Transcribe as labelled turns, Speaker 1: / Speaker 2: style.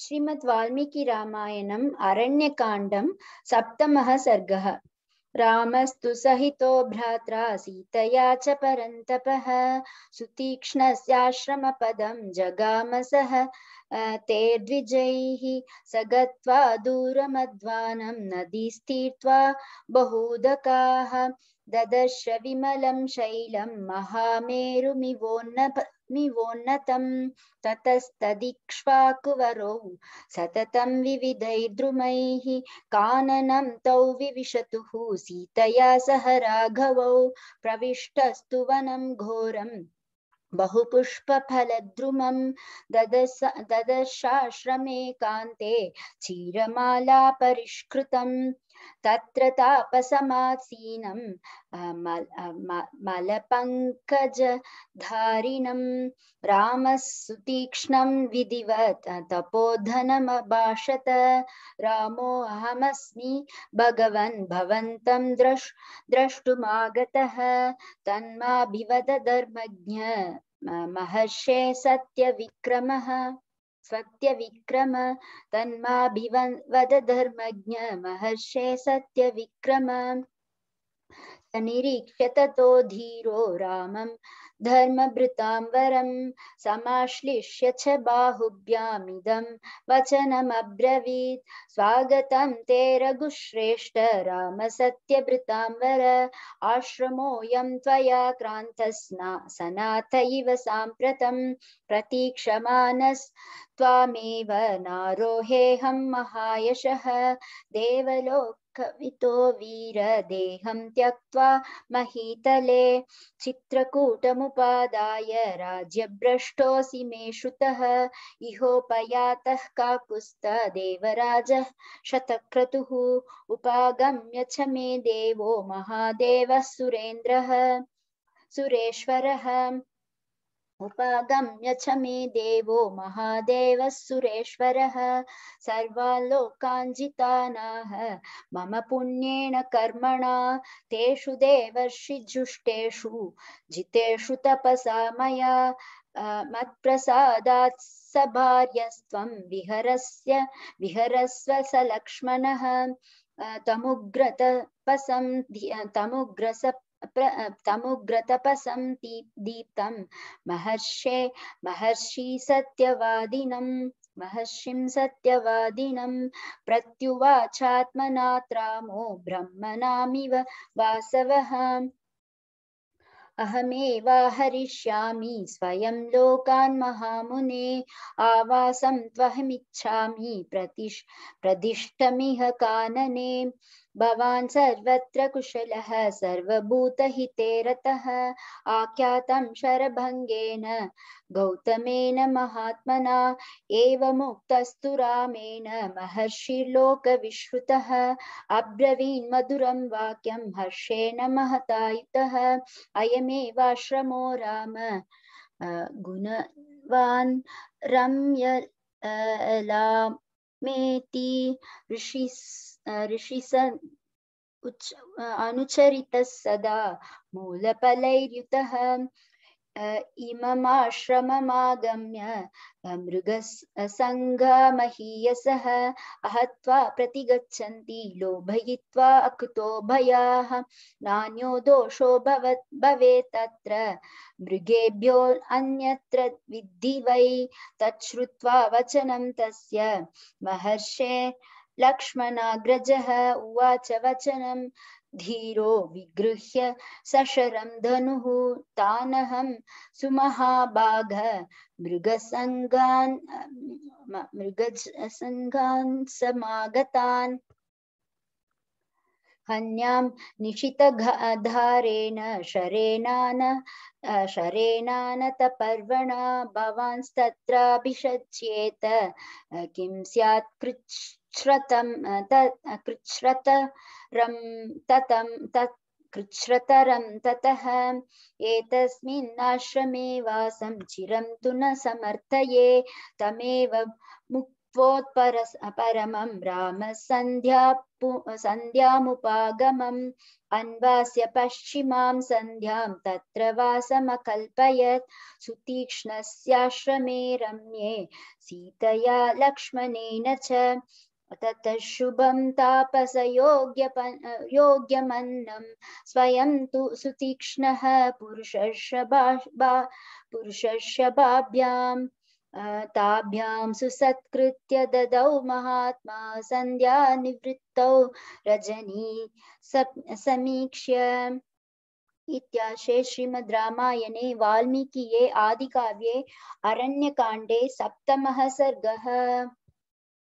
Speaker 1: श्रीमद् वाल्मीकि रामायणम् अरण्यकाण्डं सप्तमः सर्गः रामस्तु सहितो भ्रात्रा सीतया च परन्तपः सुतीक्ष्णस्याश्रमपदं जगाम सः ते द्विजैः स गत्वा दूरमध्वानं नदीस्तीर्त्वा बहूदकाः ददर्श विमलं शैलं महामेरुमिवोन्नप मिवोन्नतम् ततस्तदिक्ष्वाकुवरौ सततं विविधैर्द्रुमैः काननं तौ विविशतुः सीतया सह राघवौ प्रविष्टस्तु वनं घोरम् बहुपुष्पफलद्रुमं ददस ददशाश्रमे कान्ते क्षीरमालापरिष्कृतम् तत्र तापसमासीनं मलपङ्कजधारिणं रामः सुतीक्ष्णं विधिवत् तपोधनमभाषत रामोऽहमस्मि भगवन् भवन्तं द्रष् द्रष्टुमागतः तन्माभिवद धर्मज्ञ महर्षे सत्यविक्रमः सत्य विक्रम तन्माभिवद धर्मज्ञ महर्षे सत्यविक्रम निरीक्षत तो धीरो रामं धर्मभृतां वरं समाश्लिष्य च बाहुभ्यामिदं वचनमब्रवीत् स्वागतं ते रघुश्रेष्ठ रामसत्यभृतां वर आश्रमोऽयं त्वया क्रान्तस्ना सनाथ इव साम्प्रतं प्रतीक्षमानस् त्वामेव नारोहेऽहं महायशः देवलोक कवितो वीरदेहं त्यक्त्वा महीतले चित्रकूटमुपादाय राज्यभ्रष्टोऽसि मे श्रुतः इहोपयातः काकुस्तदेवराजः शतक्रतुः उपागम्य च मे देवो महादेवः सुरेन्द्रः सुरेश्वरः उपगम्य च मे देवो महादेव सुरेश्वरः सर्वान् मम पुण्येन कर्मणा तेषु देवर्षिजुष्टेषु जितेषु तपसा मया मत्प्रसादात् स भार्यस्त्वं विहरस्य विहरस्व स लक्ष्मणः तमुग्रतपसं तमुग्रस तमुग्रतपसं दीप्तं महर्षे महर्षि सत्यवादिनं महर्षिं सत्यवादिनं प्रत्युवाचात्मनात्रामो ब्रह्मनामिव वासवः हरिष्यामि स्वयं लोकान् महामुने आवासं त्वहमिच्छामि प्रतिष् प्रदिष्टमिह कानने भवान् सर्वत्र कुशलः सर्वभूतहिते रतः आख्यातं शरभङ्गेन गौतमेन महात्मना एवमुक्तस्तु रामेण महर्षिर्लोकविश्रुतः अब्रवीन् मधुरं वाक्यं हर्षेण महतायुतः अयमेवाश्रमो राम गुणवान् रम्य मेति ऋषि ऋषिस अनुचरितः सदा मूलपलैर्युतः इममाश्रममागम्य मृगसङ्गमहीयसः अहत्वा प्रतिगच्छन्ति लोभयित्वा अकुतो भयाः नान्यो दोषो भवत् भवेत् मृगेभ्यो अन्यत्र विद्धि वै तच्छ्रुत्वा वचनं तस्य महर्षे लक्ष्मणाग्रजः उवाच वचनं धीरो विगृह्य सशरं धनुः तानहं सुमहाभाग मृगसङ्गान् अं, मृगसङ्गान् समागतान् हन्यां निशितधारेण शरेणान शरेणानतपर्वणा भवांस्तत्राभिषच्येत किं स्यात् कृच्छ्रतं कृच्छ्रतरं ततं तत् कृच्छ्रतरं ततः एतस्मिन्नाश्रमे वासं चिरं तु न समर्थये तमेव मुक् विश्वोत्परस परमं रामसन्ध्या सन्ध्यामुपागमम् अन्वास्य पश्चिमां सन्ध्यां तत्र वासमकल्पयत् सुतीक्ष्णस्याश्रमे रम्ये सीतया लक्ष्मणेन च शुभम तापस तापसयोग्य योग्यमन्नं स्वयं तु सुतीक्ष्णः पुरुषश्रभा पुरुषश्रभाभ्याम् ताभ्यां सुसत्कृत्य ददौ महात्मा सन्ध्यानिवृत्तौ रजनी समीक्ष्य इत्याशे श्रीमद् रामायणे वाल्मीकिये आदिकाव्ये अरण्यकाण्डे सप्तमः सर्गः